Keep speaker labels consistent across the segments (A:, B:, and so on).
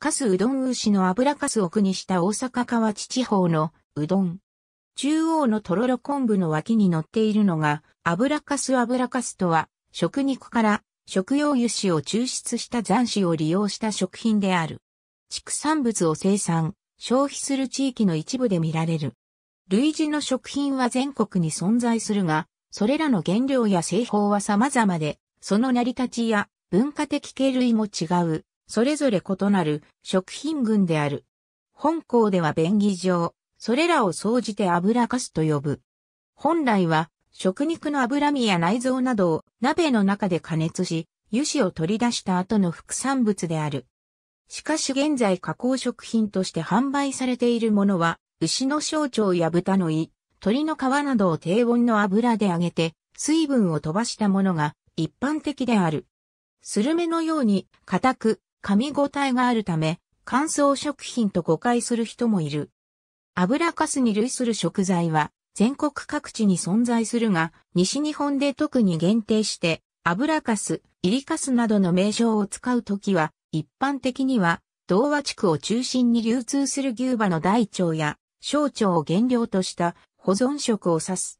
A: カスうどん牛の油かすを国にした大阪河内地方のうどん。中央のとろろ昆布の脇に乗っているのが油かす油かすとは食肉から食用油脂を抽出した残脂を利用した食品である。畜産物を生産、消費する地域の一部で見られる。類似の食品は全国に存在するが、それらの原料や製法は様々で、その成り立ちや文化的系類も違う。それぞれ異なる食品群である。本校では便宜上、それらを総じて油かすと呼ぶ。本来は、食肉の脂身や内臓などを鍋の中で加熱し、油脂を取り出した後の副産物である。しかし現在加工食品として販売されているものは、牛の小腸や豚の胃、鶏の皮などを低温の油で揚げて、水分を飛ばしたものが一般的である。スルメのように硬く噛み応えがあるため、乾燥食品と誤解する人もいる。油かすに類する食材は全国各地に存在するが、西日本で特に限定して油かす、イリかすなどの名称を使うときは、一般的には、童話地区を中心に流通する牛馬の大腸や小腸を原料とした保存食を指す。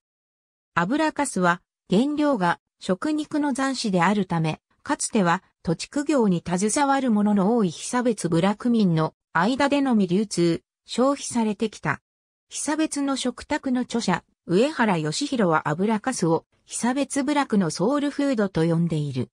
A: 油かすは原料が食肉の残子であるため、かつては土地区業に携わる者の多い被差別部落民の間でのみ流通、消費されてきた。被差別の食卓の著者、上原義弘は油かすを被差別部落のソウルフードと呼んでいる。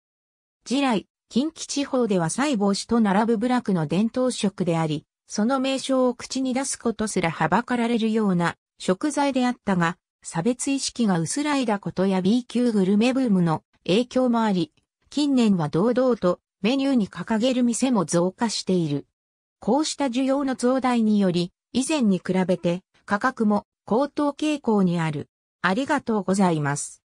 A: 次来、近畿地方では細胞子と並ぶ部落の伝統食であり、その名称を口に出すことすらはばかられるような食材であったが、差別意識が薄らいだことや B 級グルメブームの影響もあり、近年は堂々とメニューに掲げる店も増加している。こうした需要の増大により、以前に比べて価格も高騰傾向にある。ありがとうございます。